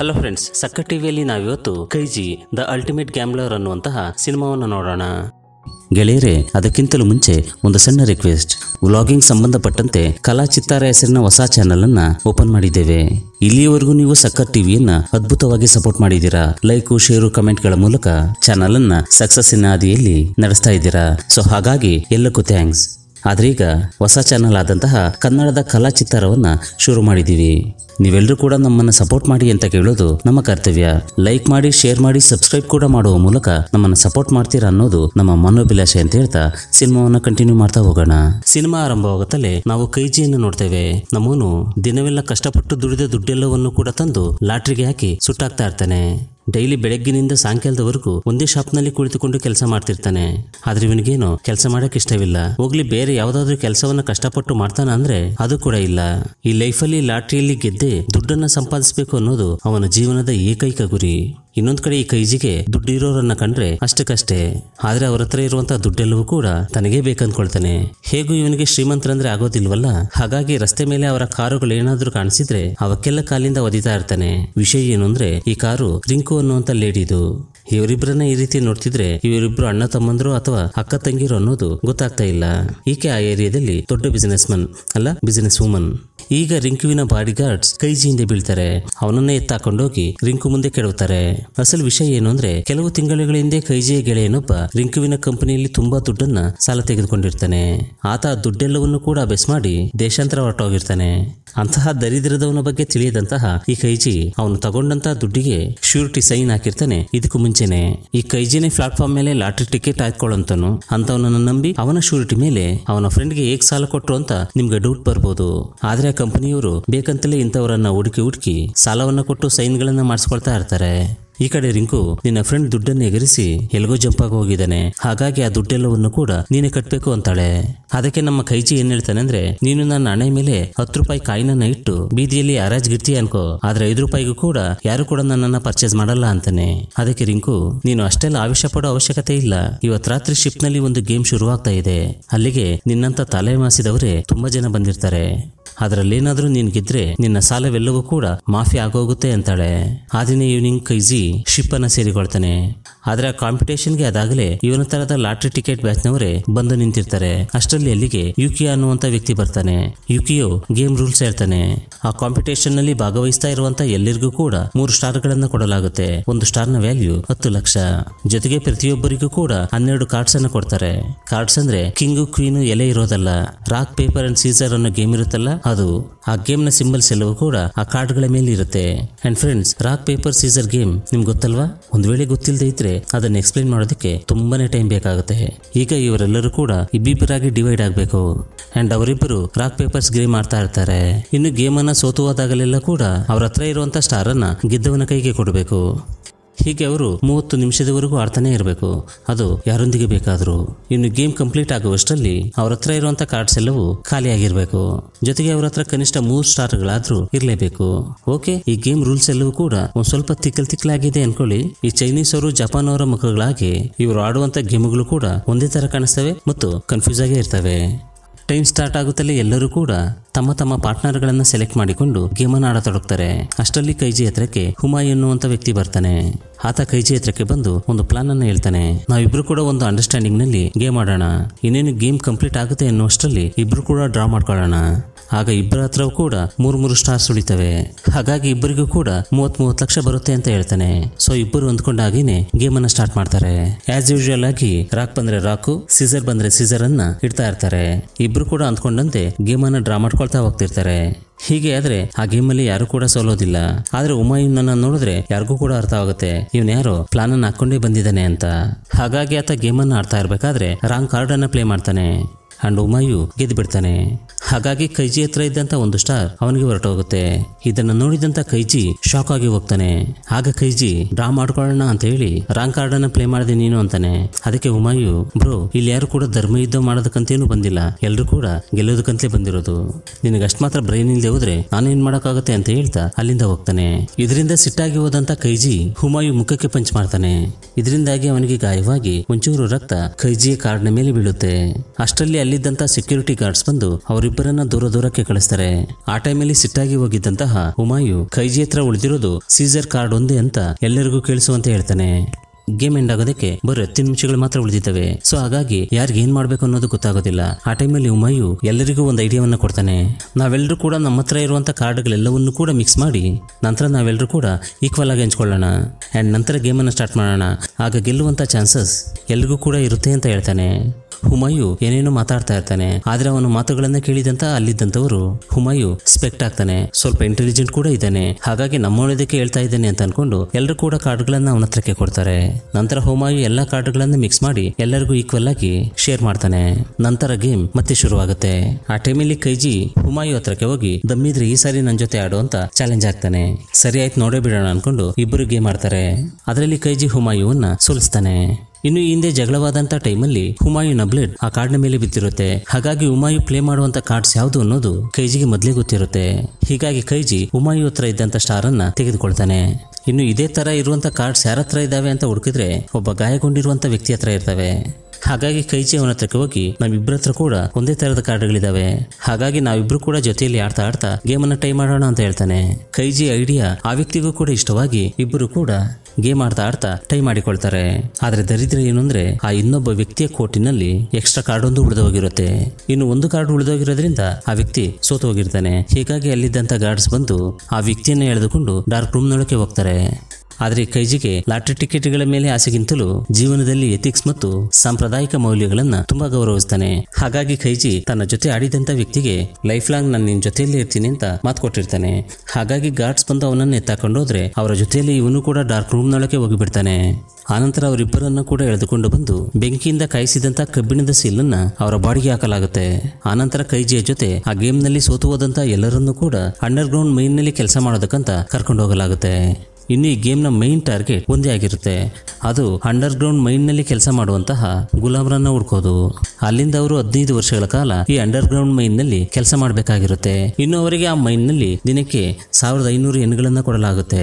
hello friends ಸಕ್ಕ ಟಿವಿಯಲ್ಲಿ ನಾವಿವತ್ತು ಕೈಜಿ the ultimate gambler ಅನ್ನುವಂತಹ ಸಿನಿಮಾವನ್ನು ನೋಡೋಣ ಗೆಳೆಯರೆ ಅದಕ್ಕಿಂತಲೂ ಮುಂಚೆ ಒಂದು ಸಣ್ಣ ರಿಕ್ವೆಸ್ಟ್ ವ್ಲಾಗಿಂಗ್ ಸಂಬಂಧಪಟ್ಟಂತೆ ಕಲಾ ಚಿತ್ತಾರ ಹೆಸರಿನ ಹೊಸ ಚಾನೆಲ್ ಅನ್ನ ಓಪನ್ ಮಾಡಿದ್ದೇವೆ ಇಲ್ಲಿಯವರೆಗೂ ನೀವು ಸಕ್ಕರ್ ಟಿವಿಯನ್ನ ಅದ್ಭುತವಾಗಿ ಸಪೋರ್ಟ್ ಮಾಡಿದ್ದೀರಾ ಲೈಕು ಶೇರು ಕಮೆಂಟ್ಗಳ ಮೂಲಕ ಚಾನಲ್ ಅನ್ನ ಸಕ್ಸಸ್ಸಿನ ಹಾದಿಯಲ್ಲಿ ನಡೆಸ್ತಾ ಇದ್ದೀರಾ ಸೊ ಹಾಗಾಗಿ ಎಲ್ಲಕ್ಕೂ ಥ್ಯಾಂಕ್ಸ್ ಆದ್ರೀಗ ಹೊಸ ಚಾನಲ್ ಆದಂತಹ ಕನ್ನಡದ ಕಲಾ ಚಿತ್ತಾರವನ್ನ ಶುರು ಮಾಡಿದ್ದೀವಿ ನೀವೆಲ್ಲರೂ ಕೂಡ ನಮ್ಮನ್ನ ಸಪೋರ್ಟ್ ಮಾಡಿ ಅಂತ ಕೇಳೋದು ನಮ್ಮ ಕರ್ತವ್ಯ ಲೈಕ್ ಮಾಡಿ ಶೇರ್ ಮಾಡಿ ಸಬ್ಸ್ಕ್ರೈಬ್ ಕೂಡ ಮಾಡುವ ಮೂಲಕ ನಮ್ಮನ್ನ ಸಪೋರ್ಟ್ ಮಾಡ್ತೀರಾ ಅನ್ನೋದು ನಮ್ಮ ಮನೋಭಿಲಾಷೆ ಅಂತ ಹೇಳ್ತಾ ಸಿನಿಮಾವನ್ನ ಕಂಟಿನ್ಯೂ ಮಾಡ್ತಾ ಹೋಗೋಣ ಸಿನಿಮಾ ಆರಂಭವಾಗುತ್ತಲೇ ನಾವು ಕೈಜಿಯನ್ನು ನೋಡ್ತೇವೆ ನಮ್ಮನು ದಿನವೆಲ್ಲ ಕಷ್ಟಪಟ್ಟು ದುಡಿದ ದುಡ್ಡೆಲ್ಲವನ್ನು ಕೂಡ ತಂದು ಲಾಟ್ರಿಗೆ ಹಾಕಿ ಸುಟ್ಟಾಗ್ತಾ ಇರ್ತಾನೆ ಡೈಲಿ ಬೆಳಗ್ಗಿನಿಂದ ಸಾಯಂಕಾಲದವರೆಗೂ ಒಂದೇ ಶಾಪ್ ನಲ್ಲಿ ಕುಳಿತುಕೊಂಡು ಕೆಲಸ ಮಾಡ್ತಿರ್ತಾನೆ ಆದ್ರೆ ಇವನಿಗೇನು ಕೆಲಸ ಮಾಡಕ್ಕೆ ಇಷ್ಟವಿಲ್ಲ ಹೋಗ್ಲಿ ಬೇರೆ ಯಾವ್ದಾದ್ರು ಕೆಲಸವನ್ನ ಕಷ್ಟಪಟ್ಟು ಮಾಡ್ತಾನ ಅಂದ್ರೆ ಅದು ಕೂಡ ಇಲ್ಲ ಈ ಲೈಫಲ್ಲಿ ಲಾಟ್ರಿಯಲ್ಲಿ ಗೆದ್ದೆ ದುಡ್ಡನ್ನ ಸಂಪಾದಿಸಬೇಕು ಅನ್ನೋದು ಅವನ ಜೀವನದ ಏಕೈಕ ಗುರಿ ಇನ್ನೊಂದ್ ಕಡೆ ಈ ಕೈಜಿಗೆ ದುಡ್ಡಿರೋರನ್ನ ಕಂಡ್ರೆ ಅಷ್ಟಕ್ಕಷ್ಟೇ ಆದ್ರೆ ಅವ್ರ ಹತ್ರ ಇರುವಂತಹ ದುಡ್ಡೆಲ್ಲವೂ ಕೂಡ ತನಗೇ ಬೇಕಂದ್ಕೊಳ್ತಾನೆ ಹೇಗೂ ಇವನಿಗೆ ಶ್ರೀಮಂತರಂದ್ರೆ ಆಗೋದಿಲ್ವಲ್ಲ ಹಾಗಾಗಿ ರಸ್ತೆ ಮೇಲೆ ಅವರ ಕಾರುಗಳು ಏನಾದ್ರೂ ಕಾಣಿಸಿದ್ರೆ ಅವಕ್ಕೆಲ್ಲ ಕಾಲಿಂದ ಒದಿತಾ ಇರ್ತಾನೆ ವಿಷಯ ಏನು ಅಂದ್ರೆ ಈ ಕಾರು ರಿಂಕು ಅನ್ನುವಂತ ಲೇಡಿದು ಇವರಿಬ್ಬರನ್ನ ಈ ರೀತಿ ನೋಡ್ತಿದ್ರೆ ಇವರಿಬ್ರು ಅಣ್ಣ ತಮ್ಮಂದ್ರು ಅಥವಾ ಅಕ್ಕ ತಂಗಿರು ಅನ್ನೋದು ಗೊತ್ತಾಗ್ತಾ ಇಲ್ಲ ಈಕೆ ಆ ಏರಿಯಾದಲ್ಲಿ ದೊಡ್ಡ ಬಿಸಿನೆಸ್ ಮನ್ ಅಲ್ಲ ಬಿಸಿನೆಸ್ ವುಮನ್ ಈಗ ರಿಂಕುವಿನ ಬಾಡಿ ಗಾರ್ಡ್ಸ್ ಕೈಜಿಯಿಂದ ಬೀಳ್ತಾರೆ ಅವನನ್ನೇ ಎತ್ತಾಕೊಂಡೋಗಿ ರಿಂಕು ಮುಂದೆ ಕೆಡುತ್ತಾರೆ ಅಸಲ್ ವಿಷಯ ಏನು ಅಂದ್ರೆ ಕೆಲವು ತಿಂಗಳುಗಳ ಹಿಂದೆ ಕೈಜಿಯ ಗೆಳೆಯನೊಬ್ಬ ರಿಂಕುವಿನ ಕಂಪನಿಯಲ್ಲಿ ತುಂಬಾ ದುಡ್ಡನ್ನ ಸಾಲ ತೆಗೆದುಕೊಂಡಿರ್ತಾನೆ ಆತ ದುಡ್ಡೆಲ್ಲವನ್ನು ಕೂಡ ಬೆಸ್ ಮಾಡಿ ದೇಶಾಂತರ ಹೊರಟೋಗಿರ್ತಾನೆ ಅಂತಹ ದರಿದ್ರದವನ ಬಗ್ಗೆ ತಿಳಿಯದಂತಹ ಈ ಕೈಜಿ ಅವನು ತಗೊಂಡಂತಹ ದುಡ್ಡಿಗೆ ಶ್ಯೂರಿಟಿ ಸೈನ್ ಹಾಕಿರ್ತಾನೆ ಇದಕ್ಕೂ ಮುಂಚೆನೆ ಈ ಕೈಜಿನೇ ಪ್ಲಾಟ್ಫಾರ್ಮ್ ಮೇಲೆ ಲಾಟ್ರಿ ಟಿಕೆಟ್ ಹಾಕೊಳ್ಳಂತನು ಅಂತವನನ್ನ ನಂಬಿ ಅವನ ಶ್ಯೂರಿಟಿ ಮೇಲೆ ಅವನ ಫ್ರೆಂಡ್ ಗೆ ಸಾಲ ಕೊಟ್ಟರು ಅಂತ ನಿಮ್ಗೆ ಡೌಟ್ ಬರ್ಬೋದು ಆದ್ರೆ ಕಂಪನಿಯವರು ಬೇಕಂತಲೇ ಇಂಥವರನ್ನ ಹುಡುಕಿ ಹುಡುಕಿ ಸಾಲವನ್ನ ಕೊಟ್ಟು ಸೈನ್ಗಳನ್ನ ಮಾಡಿಸ್ಕೊಳ್ತಾ ಇರ್ತಾರೆ ಈ ಕಡೆ ರಿಂಕು ನಿನ್ನ ಫ್ರೆಂಡ್ ದುಡ್ಡನ್ನು ಎಗರಿಸಿ ಎಲ್ಗೋ ಜಂಪ್ ಆಗಿ ಹೋಗಿದ್ದಾನೆ ಹಾಗಾಗಿ ಆ ದುಡ್ಡೆಲ್ಲವನ್ನು ಕೂಡ ನೀನೆ ಕಟ್ಟಬೇಕು ಅಂತಾಳೆ ಅದಕ್ಕೆ ನಮ್ಮ ಕೈಜಿ ಏನ್ ಹೇಳ್ತಾನೆ ಅಂದ್ರೆ ನೀನು ನನ್ನ ಅಣೆ ಮೇಲೆ ಹತ್ತು ರೂಪಾಯಿ ಕಾಯಿನನ್ನ ಇಟ್ಟು ಬೀದಿಯಲ್ಲಿ ಗಿರ್ತಿ ಅನ್ಕೋ ಆದ್ರೆ ಐದು ರೂಪಾಯಿಗೂ ಕೂಡ ಯಾರು ಕೂಡ ನನ್ನನ್ನ ಪರ್ಚೇಸ್ ಮಾಡಲ್ಲ ಅಂತಾನೆ ಅದಕ್ಕೆ ರಿಂಕು ನೀನು ಅಷ್ಟೆಲ್ಲ ಆವೇಶ ಪಡೋ ಅವಶ್ಯಕತೆ ಇಲ್ಲ ಇವತ್ ರಾತ್ರಿ ಶಿಪ್ ನಲ್ಲಿ ಒಂದು ಗೇಮ್ ಶುರುವಾಗ್ತಾ ಇದೆ ಅಲ್ಲಿಗೆ ನಿನ್ನಂತ ತಲೆ ಮಾಸಿದವರೇ ತುಂಬಾ ಜನ ಬಂದಿರ್ತಾರೆ ಅದರಲ್ಲೇನಾದರೂ ನೀನ್ ನಿನ್ಗಿದ್ರೆ ನಿನ್ನ ಸಾಲವೆಲ್ಲವೂ ಕೂಡ ಮಾಫಿ ಆಗೋಗುತ್ತೆ ಅಂತಾಳೆ ಆ ದಿನ ಈವ್ನಿಂಗ್ ಕೈಜಿ ಶಿಪ್ ಅನ್ನ ಸೇರಿಕೊಳ್ತಾನೆ ಆದ್ರೆ ಆ ಕಾಂಪಿಟೇಷನ್ಗೆ ಅದಾಗಲೇ ಇವನ ತರದ ಲಾಟ್ರಿ ಟಿಕೆಟ್ ನವರೇ ಬಂದು ನಿಂತಿರ್ತಾರೆ ಅಷ್ಟರಲ್ಲಿ ಅಲ್ಲಿಗೆ ಯುಕಿಯಾ ಅನ್ನುವಂತ ವ್ಯಕ್ತಿ ಬರ್ತಾನೆ ಯುಕಿಯೋ ಗೇಮ್ ರೂಲ್ಸ್ ಹೇಳ್ತಾನೆ ಆ ಕಾಂಪಿಟೇಷನ್ ನಲ್ಲಿ ಭಾಗವಹಿಸ್ತಾ ಇರುವಂತ ಎಲ್ಲರಿಗೂ ಕೂಡ ಮೂರು ಸ್ಟಾರ್ ಗಳನ್ನ ಕೊಡಲಾಗುತ್ತೆ ಒಂದು ಸ್ಟಾರ್ ನ ವ್ಯಾಲ್ಯೂ ಹತ್ತು ಲಕ್ಷ ಜೊತೆಗೆ ಪ್ರತಿಯೊಬ್ಬರಿಗೂ ಕೂಡ ಹನ್ನೆರಡು ಕಾರ್ಡ್ಸ್ ಅನ್ನ ಕೊಡ್ತಾರೆ ಕಾರ್ಡ್ಸ್ ಅಂದ್ರೆ ಕಿಂಗು ಕ್ವೀನು ಎಲೆ ಇರೋದಲ್ಲ ರಾಕ್ ಪೇಪರ್ ಅಂಡ್ ಸೀಸರ್ ಅನ್ನೋ ಗೇಮ್ ಇರುತ್ತಲ್ಲ ಅದು ಆ ಗೇಮ್ನ ಸಿಂಬಲ್ಸ್ ಎಲ್ಲವೂ ಕೂಡ ಆ ಕಾರ್ಡ್ಗಳ ಮೇಲೆ ಇರುತ್ತೆ and friends rock paper scissor game ನಿಮ್ಗೆ ಗೊತ್ತಲ್ವಾ ಒಂದ್ ವೇಳೆ ಗೊತ್ತಿಲ್ಲದೆ ಇದ್ರೆ ಅದನ್ನ ಎಕ್ಸ್ಪ್ಲೈನ್ ಮಾಡೋದಕ್ಕೆ ತುಂಬಾನೇ ಟೈಮ್ ಬೇಕಾಗುತ್ತೆ ಈಗ ಇವರೆಲ್ಲರೂ ಕೂಡ ಇಬ್ಬಿಬ್ಬರಾಗಿ ಡಿವೈಡ್ ಆಗಬೇಕು ಅಂಡ್ ಅವರಿಬ್ಬರು ರಾಕ್ ಪೇಪರ್ಸ್ ಗೇಮ್ ಆಡ್ತಾ ಇರ್ತಾರೆ ಇನ್ನು ಗೇಮ್ ಅನ್ನ ಸೋತುವಾದಾಗಲೆಲ್ಲ ಕೂಡ ಅವ್ರ ಹತ್ರ ಇರುವಂತ ಸ್ಟಾರ್ ಅನ್ನ ಗೆದ್ದವನ ಕೈಗೆ ಕೊಡಬೇಕು ಹೀಗೆ ಅವರು ಮೂವತ್ತು ನಿಮಿಷದವರೆಗೂ ಆಡ್ತಾನೆ ಇರಬೇಕು ಅದು ಯಾರೊಂದಿಗೆ ಬೇಕಾದರೂ ಇನ್ನು ಗೇಮ್ ಕಂಪ್ಲೀಟ್ ಆಗುವಷ್ಟರಲ್ಲಿ ಅವರ ಹತ್ರ ಇರುವಂತ ಕಾರ್ಡ್ಸ್ ಎಲ್ಲವೂ ಖಾಲಿಯಾಗಿರಬೇಕು ಜೊತೆಗೆ ಅವರ ಹತ್ರ ಕನಿಷ್ಠ ಮೂರು ಸ್ಟಾರ್ಗಳಾದ್ರೂ ಇರಲೇಬೇಕು ಓಕೆ ಈ ಗೇಮ್ ರೂಲ್ಸ್ ಎಲ್ಲವೂ ಕೂಡ ಒಂದ್ ಸ್ವಲ್ಪ ತಿಕ್ಕಲ್ ತಿಕ್ಕಲಾಗಿದೆ ಅನ್ಕೊಳ್ಳಿ ಈ ಚೈನೀಸ್ ಅವರು ಜಪಾನ್ ಅವರ ಮಕ್ಕಳಾಗಿ ಇವರು ಆಡುವಂತ ಗೇಮ್ಗಳು ಕೂಡ ಒಂದೇ ತರ ಕಾಣಿಸ್ತವೆ ಮತ್ತು ಕನ್ಫ್ಯೂಸ್ ಆಗೇ ಇರ್ತವೆ ಟೈಮ್ ಸ್ಟಾರ್ಟ್ ಆಗುತ್ತಲೇ ಎಲ್ಲರೂ ಕೂಡ ತಮ್ಮ ತಮ್ಮ ಪಾರ್ಟ್ನರ್ಗಳನ್ನು ಸೆಲೆಕ್ಟ್ ಮಾಡಿಕೊಂಡು ಗೇಮನ್ನು ಆಡತೊಡಗ್ತಾರೆ ಅಷ್ಟರಲ್ಲಿ ಕೈಜಿ ಹತ್ರಕ್ಕೆ ಹುಮಾಯಿ ಎನ್ನುವಂತ ವ್ಯಕ್ತಿ ಬರ್ತಾನೆ ಆತ ಕೈಜಿ ಹತ್ರಕ್ಕೆ ಬಂದು ಒಂದು ಪ್ಲಾನ್ ಅನ್ನು ಹೇಳ್ತಾನೆ ನಾವಿಬ್ರು ಕೂಡ ಒಂದು ಅಂಡರ್ಸ್ಟ್ಯಾಂಡಿಂಗ್ ನಲ್ಲಿ ಗೇಮ್ ಆಡೋಣ ಇನ್ನೇನು ಗೇಮ್ ಕಂಪ್ಲೀಟ್ ಆಗುತ್ತೆ ಅನ್ನುವಷ್ಟರಲ್ಲಿ ಇಬ್ರು ಕೂಡ ಡ್ರಾ ಮಾಡ್ಕೊಳ್ಳೋಣ ಆಗ ಇಬ್ಬರ ಹತ್ರವೂ ಕೂಡ ಮೂರ್ ಮೂರು ಸ್ಟಾರ್ಸ್ ಉಳಿತವೆ ಹಾಗಾಗಿ ಇಬ್ಬರಿಗೂ ಕೂಡ ಮೂವತ್ ಮೂವತ್ತು ಲಕ್ಷ ಬರುತ್ತೆ ಅಂತ ಹೇಳ್ತಾನೆ ಸೊ ಇಬ್ಬರು ಅಂದ್ಕೊಂಡಾಗೇನೆ ಗೇಮ್ ಅನ್ನ ಸ್ಟಾರ್ಟ್ ಮಾಡ್ತಾರೆ ಆಸ್ ಯೂಶುವಲ್ ಆಗಿ ರಾಕ್ ಬಂದ್ರೆ ರಾಕು ಸೀಸರ್ ಬಂದ್ರೆ ಸೀಸರ್ ಅನ್ನ ಇಡ್ತಾ ಇರ್ತಾರೆ ಇಬ್ರು ಕೂಡ ಅಂದ್ಕೊಂಡಂತೆ ಗೇಮ್ ಅನ್ನ ಡ್ರಾ ಮಾಡ್ಕೊಳ್ಳೋ ಹೋಗ್ತಿರ್ತಾರೆ ಹೀಗೆ ಆದ್ರೆ ಆ ಗೇಮಲ್ಲಿ ಯಾರು ಕೂಡ ಸೋಲೋದಿಲ್ಲ ಆದ್ರೆ ನನ್ನ ನೋಡಿದ್ರೆ ಯಾರಿಗೂ ಕೂಡ ಅರ್ಥ ಆಗುತ್ತೆ ಇವನ್ ಯಾರು ಪ್ಲಾನ್ ಅನ್ನ ಹಾಕೊಂಡೇ ಬಂದಿದ್ದಾನೆ ಅಂತ ಹಾಗಾಗಿ ಆತ ಅನ್ನು ಆಡ್ತಾ ಇರ್ಬೇಕಾದ್ರೆ ರಾಂಗ್ ಕಾರ್ಡ್ ಅನ್ನ ಪ್ಲೇ ಮಾಡ್ತಾನೆ ಅಂಡ್ ಉಮಾಯು ಗೆದ್ದು ಬಿಡ್ತಾನೆ ಹಾಗಾಗಿ ಕೈಜಿ ಹತ್ರ ಇದ್ದಂತ ಒಂದು ಸ್ಟಾರ್ ಅವನಿಗೆ ಹೊರಟೋಗುತ್ತೆ ಇದನ್ನ ನೋಡಿದಂತ ಕೈಜಿ ಶಾಕ್ ಆಗಿ ಹೋಗ್ತಾನೆ ಆಗ ಕೈಜಿ ಡ್ರಾ ಮಾಡ್ಕೊಳ್ಳೋಣ ಅಂತ ಹೇಳಿ ರಾಂಗ್ ಕಾರ್ಡ್ ಅನ್ನ ಪ್ಲೇ ಮಾಡಿದೆ ನೀನು ಅಂತಾನೆ ಅದಕ್ಕೆ ಹುಮಾಯು ಬ್ರೋ ಇಲ್ಲಿ ಯಾರು ಕೂಡ ಧರ್ಮ ಯುದ್ಧ ಮಾಡೋದಕ್ಕಂತೇನು ಬಂದಿಲ್ಲ ಎಲ್ಲರೂ ಕೂಡ ಗೆಲ್ಲೋದಕ್ಕಂತಲೇ ಬಂದಿರೋದು ಅಷ್ಟು ಮಾತ್ರ ಬ್ರೈನ್ ಇಲ್ಲದೆ ಹೋದ್ರೆ ಏನ್ ಮಾಡೋಕ್ಕಾಗುತ್ತೆ ಅಂತ ಹೇಳ್ತಾ ಅಲ್ಲಿಂದ ಹೋಗ್ತಾನೆ ಇದರಿಂದ ಸಿಟ್ಟಾಗಿ ಹೋದಂತ ಕೈಜಿ ಹುಮಾಯು ಮುಖಕ್ಕೆ ಪಂಚ್ ಮಾಡ್ತಾನೆ ಇದರಿಂದಾಗಿ ಅವನಿಗೆ ಗಾಯವಾಗಿ ಒಂಚೂರು ರಕ್ತ ಕೈಜಿಯ ಕಾರ್ಡ್ನ ಮೇಲೆ ಬೀಳುತ್ತೆ ಅಷ್ಟರಲ್ಲಿ ಅಲ್ಲಿದ್ದಂತ ಸೆಕ್ಯೂರಿಟಿ ಗಾರ್ಡ್ಸ್ ಬಂದು ಅವರಿಬ್ಬರು ಇಬ್ಬರನ್ನ ದೂರ ದೂರಕ್ಕೆ ಕಳಿಸ್ತಾರೆ ಆ ಟೈಮಲ್ಲಿ ಸಿಟ್ಟಾಗಿ ಹೋಗಿದ್ದಂತಹ ಹುಮಾಯು ಕೈಜಿ ಹತ್ರ ಉಳಿದಿರೋದು ಸೀಸರ್ ಕಾರ್ಡ್ ಒಂದೇ ಅಂತ ಎಲ್ಲರಿಗೂ ಕೇಳಿಸುವಂತೆ ಹೇಳ್ತಾನೆ ಗೇಮ್ ಎಂಡ್ ಆಗೋದಕ್ಕೆ ಬರೀ ಹತ್ತು ನಿಮಿಷಗಳು ಮಾತ್ರ ಉಳಿದಿದ್ದಾವೆ ಸೊ ಹಾಗಾಗಿ ಯಾರಿಗೆ ಏನ್ ಮಾಡ್ಬೇಕು ಅನ್ನೋದು ಗೊತ್ತಾಗೋದಿಲ್ಲ ಆ ಟೈಮಲ್ಲಿ ಉಮಾಯು ಎಲ್ಲರಿಗೂ ಒಂದು ಐಡಿಯಾವನ್ನು ಕೊಡ್ತಾನೆ ನಾವೆಲ್ಲರೂ ಕೂಡ ನಮ್ಮ ಹತ್ರ ಇರುವಂತ ಕಾರ್ಡ್ಗಳೆಲ್ಲವನ್ನು ಕೂಡ ಮಿಕ್ಸ್ ಮಾಡಿ ನಂತರ ನಾವೆಲ್ಲರೂ ಕೂಡ ಈಕ್ವಲ್ ಆಗಿ ಹಂಚ್ಕೊಳ್ಳೋಣ ಅಂಡ್ ನಂತರ ಗೇಮನ್ನು ಸ್ಟಾರ್ಟ್ ಮಾಡೋಣ ಆಗ ಗೆಲ್ಲುವಂತ ಚಾನ್ಸಸ್ ಎಲ್ರಿಗೂ ಕೂಡ ಇರುತ್ತೆ ಅಂತ ಹೇಳ್ತಾನೆ ಹುಮಾಯು ಏನೇನೋ ಮಾತಾಡ್ತಾ ಇರ್ತಾನೆ ಆದ್ರೆ ಅವನ ಮಾತುಗಳನ್ನ ಕೇಳಿದಂತ ಅಲ್ಲಿದ್ದಂತವರು ಹುಮಾಯು ಸ್ಪೆಕ್ಟ್ ಆಗ್ತಾನೆ ಸ್ವಲ್ಪ ಇಂಟೆಲಿಜೆಂಟ್ ಕೂಡ ಇದ್ದಾನೆ ಹಾಗಾಗಿ ನಮ್ಮೊಳದಕ್ಕೆ ಹೇಳ್ತಾ ಇದ್ದಾನೆ ಅಂತ ಅನ್ಕೊಂಡು ಎಲ್ಲರೂ ಕೂಡ ಕಾರ್ಡ್ಗಳನ್ನ ಅವನ ಹತ್ರಕ್ಕೆ ಕೊಡ್ತಾರೆ ನಂತರ ಹುಮಾಯು ಎಲ್ಲಾ ಕಾರ್ಡ್ಗಳನ್ನ ಮಿಕ್ಸ್ ಮಾಡಿ ಎಲ್ಲರಿಗೂ ಈಕ್ವಲ್ ಆಗಿ ಶೇರ್ ಮಾಡ್ತಾನೆ ನಂತರ ಗೇಮ್ ಮತ್ತೆ ಆಗುತ್ತೆ ಆ ಟೈಮಲ್ಲಿ ಕೈಜಿ ಹುಮಾಯು ಹತ್ರಕ್ಕೆ ಹೋಗಿ ದಮ್ಮಿದ್ರೆ ಈ ಸಾರಿ ನನ್ನ ಜೊತೆ ಆಡು ಅಂತ ಚಾಲೆಂಜ್ ಆಗ್ತಾನೆ ಸರಿ ಆಯ್ತು ನೋಡೇ ಬಿಡೋಣ ಅನ್ಕೊಂಡು ಇಬ್ಬರು ಗೇಮ್ ಆಡ್ತಾರೆ ಅದರಲ್ಲಿ ಕೈಜಿ ಹುಮಾಯುವನ್ನ ಸೋಲಿಸ್ತಾನೆ ಇನ್ನು ಈ ಹಿಂದೆ ಜಗಳವಾದಂತ ಟೈಮಲ್ಲಿ ಹುಮಾಯುನ ಬ್ಲೇಡ್ ಆ ಕಾರ್ಡ್ನ ಮೇಲೆ ಬಿದ್ದಿರುತ್ತೆ ಹಾಗಾಗಿ ಉಮಾಯು ಪ್ಲೇ ಮಾಡುವಂತ ಕಾರ್ಡ್ಸ್ ಯಾವುದು ಅನ್ನೋದು ಕೈಜಿಗೆ ಮೊದಲೇ ಗೊತ್ತಿರುತ್ತೆ ಹೀಗಾಗಿ ಕೈಜಿ ಉಮಾಯು ಹತ್ರ ಇದ್ದಂತ ಸ್ಟಾರ್ ಅನ್ನ ತೆಗೆದುಕೊಳ್ತಾನೆ ಇನ್ನು ಇದೇ ತರ ಇರುವಂತ ಕಾರ್ಡ್ಸ್ ಯಾರ ಹತ್ರ ಇದಾವೆ ಅಂತ ಹುಡುಕಿದ್ರೆ ಒಬ್ಬ ಗಾಯಗೊಂಡಿರುವಂತ ವ್ಯಕ್ತಿ ಹತ್ರ ಇರ್ತವೆ ಹಾಗಾಗಿ ಕೈಜಿ ಅವನ ಹತ್ರಕ್ಕೆ ಹೋಗಿ ನಮ್ಮಿಬ್ಬರ ಹತ್ರ ಕೂಡ ಒಂದೇ ತರದ ಕಾರ್ಡ್ಗಳಿದಾವೆ ಹಾಗಾಗಿ ನಾವಿಬ್ರು ಕೂಡ ಜೊತೆಯಲ್ಲಿ ಆಡ್ತಾ ಆಡ್ತಾ ಗೇಮ್ ಅನ್ನ ಟೈ ಮಾಡೋಣ ಅಂತ ಹೇಳ್ತಾನೆ ಕೈಜಿ ಐಡಿಯಾ ಆ ವ್ಯಕ್ತಿಗೂ ಕೂಡ ಇಷ್ಟವಾಗಿ ಇಬ್ಬರು ಕೂಡ ಗೇಮ್ ಆಡ್ತಾ ಆಡ್ತಾ ಟೈ ಮಾಡಿಕೊಳ್ತಾರೆ ಆದ್ರೆ ದರಿದ್ರ ಏನು ಅಂದ್ರೆ ಆ ಇನ್ನೊಬ್ಬ ವ್ಯಕ್ತಿಯ ಕೋಟಿನಲ್ಲಿ ಎಕ್ಸ್ಟ್ರಾ ಕಾರ್ಡ್ ಒಂದು ಉಳಿದೋಗಿರುತ್ತೆ ಇನ್ನು ಒಂದು ಕಾರ್ಡ್ ಉಳಿದೋಗಿರೋದ್ರಿಂದ ಆ ವ್ಯಕ್ತಿ ಸೋತು ಹೋಗಿರ್ತಾನೆ ಹೀಗಾಗಿ ಅಲ್ಲಿದ್ದಂತ ಗಾರ್ಡ್ಸ್ ಬಂದು ಆ ವ್ಯಕ್ತಿಯನ್ನ ಎಳೆದುಕೊಂಡು ಡಾರ್ಕ್ ರೂಮ್ ನೊಳಕ್ಕೆ ಹೋಗ್ತಾರೆ ಆದರೆ ಕೈಜಿಗೆ ಲಾಟ್ರಿ ಟಿಕೆಟ್ಗಳ ಮೇಲೆ ಆಸೆಗಿಂತಲೂ ಜೀವನದಲ್ಲಿ ಎಥಿಕ್ಸ್ ಮತ್ತು ಸಾಂಪ್ರದಾಯಿಕ ಮೌಲ್ಯಗಳನ್ನ ತುಂಬಾ ಗೌರವಿಸ್ತಾನೆ ಹಾಗಾಗಿ ಕೈಜಿ ತನ್ನ ಜೊತೆ ಆಡಿದಂತ ವ್ಯಕ್ತಿಗೆ ಲೈಫ್ ಲಾಂಗ್ ನಾನು ನಿನ್ನ ಜೊತೆಯಲ್ಲೇ ಇರ್ತೀನಿ ಅಂತ ಮಾತು ಕೊಟ್ಟಿರ್ತಾನೆ ಹಾಗಾಗಿ ಗಾರ್ಡ್ಸ್ ಬಂದು ಅವನನ್ನ ಎತ್ತಾಕೊಂಡೋದ್ರೆ ಅವರ ಜೊತೆಯಲ್ಲಿ ಇವನು ಕೂಡ ಡಾರ್ಕ್ ರೂಮ್ನೊಳಗೆ ಹೋಗಿಬಿಡ್ತಾನೆ ಆನಂತರ ಅವರಿಬ್ಬರನ್ನ ಕೂಡ ಎಳೆದುಕೊಂಡು ಬಂದು ಬೆಂಕಿಯಿಂದ ಕಾಯಿಸಿದಂತ ಕಬ್ಬಿಣದ ಸೀಲನ್ನ ಅವರ ಬಾಡಿಗೆ ಹಾಕಲಾಗುತ್ತೆ ಆನಂತರ ಕೈಜಿಯ ಜೊತೆ ಆ ಗೇಮ್ನಲ್ಲಿ ಸೋತು ಹೋದಂತ ಎಲ್ಲರನ್ನೂ ಕೂಡ ಅಂಡರ್ ಗ್ರೌಂಡ್ ಮೈನ್ ನಲ್ಲಿ ಕೆಲಸ ಮಾಡೋದಕ್ಕಂತ ಕರ್ಕೊಂಡು ಹೋಗಲಾಗುತ್ತೆ ಇನ್ನು ಈ ಗೇಮ್ನ ಮೈನ್ ಟಾರ್ಗೆಟ್ ಒಂದೇ ಆಗಿರುತ್ತೆ ಅದು ಅಂಡರ್ ಗ್ರೌಂಡ್ ಮೈನ್ನಲ್ಲಿ ಕೆಲಸ ಮಾಡುವಂತಹ ಗುಲಾಬ್ರನ್ನ ಹುಡ್ಕೋದು ಅಲ್ಲಿಂದ ಅವರು ಹದಿನೈದು ವರ್ಷಗಳ ಕಾಲ ಈ ಅಂಡರ್ ಗ್ರೌಂಡ್ ಮೈನ್ ನಲ್ಲಿ ಕೆಲಸ ಮಾಡಬೇಕಾಗಿರುತ್ತೆ ಇನ್ನು ಅವರಿಗೆ ಆ ಮೈನ್ ನಲ್ಲಿ ದಿನಕ್ಕೆ ಸಾವಿರದ ಐನೂರು ಎನ್ಗಳನ್ನು ಕೊಡಲಾಗುತ್ತೆ